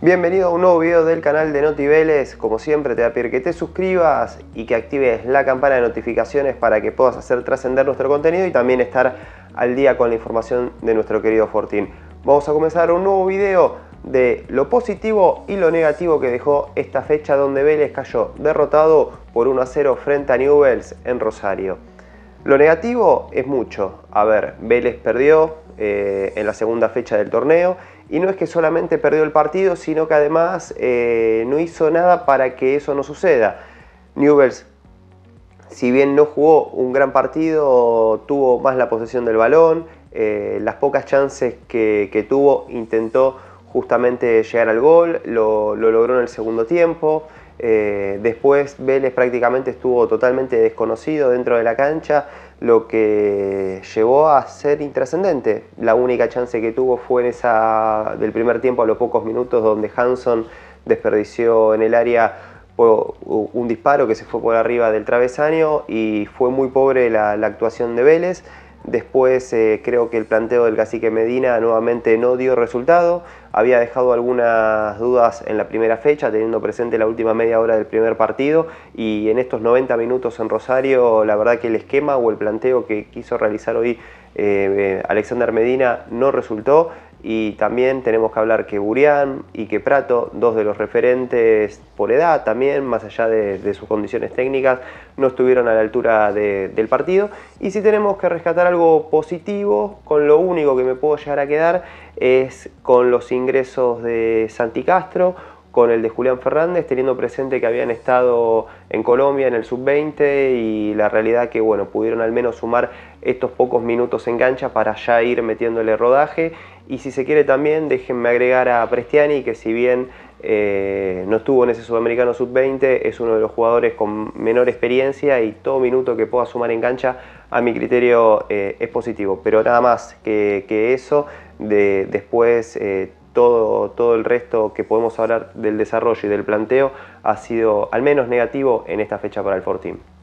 Bienvenido a un nuevo video del canal de Noti Vélez. Como siempre te voy a pedir que te suscribas y que actives la campana de notificaciones para que puedas hacer trascender nuestro contenido y también estar al día con la información de nuestro querido Fortín. Vamos a comenzar un nuevo video de lo positivo y lo negativo que dejó esta fecha donde Vélez cayó derrotado por 1 a 0 frente a Newells en Rosario. Lo negativo es mucho. A ver, Vélez perdió eh, en la segunda fecha del torneo y no es que solamente perdió el partido, sino que además eh, no hizo nada para que eso no suceda. Newells, si bien no jugó un gran partido, tuvo más la posesión del balón, eh, las pocas chances que, tuvo intentó justamente llegar al gol, lo logró en el segundo tiempo. Eh, después Vélez prácticamente estuvo totalmente desconocido dentro de la cancha, lo que llevó a ser intrascendente. La única chance que tuvo fue en esa del primer tiempo a los pocos minutos donde Hanson desperdició en el área un disparo que se fue por arriba del travesaño y fue muy pobre la, la actuación de Vélez. Después eh, creo que el planteo del cacique Medina nuevamente no dio resultado. Había dejado algunas dudas en la primera fecha, teniendo presente la última media hora del primer partido. Y en estos 90 minutos en Rosario, la verdad que el esquema o el planteo que quiso realizar hoy eh, eh, Alexander Medina no resultó. Y también tenemos que hablar que Burián y que Prato, dos de los referentes por edad también, más allá de, sus condiciones técnicas, no estuvieron a la altura del partido. Y si tenemos que rescatar algo positivo, con lo único que me puedo llegar a quedar es con los ingresos de Santi Castro, con el de Julián Fernández, teniendo presente que habían estado en Colombia en el sub-20 y la realidad que bueno, pudieron al menos sumar estos pocos minutos en cancha para ya ir metiéndole rodaje. Y si se quiere también, déjenme agregar a Prestiani, que si bien eh, no estuvo en ese sudamericano sub-20, es uno de los jugadores con menor experiencia y todo minuto que pueda sumar en cancha, a mi criterio, eh, es positivo. Pero nada más que, eso, de, después... Eh, todo, el resto que podemos hablar del desarrollo y del planteo ha sido al menos negativo en esta fecha para el Fortín.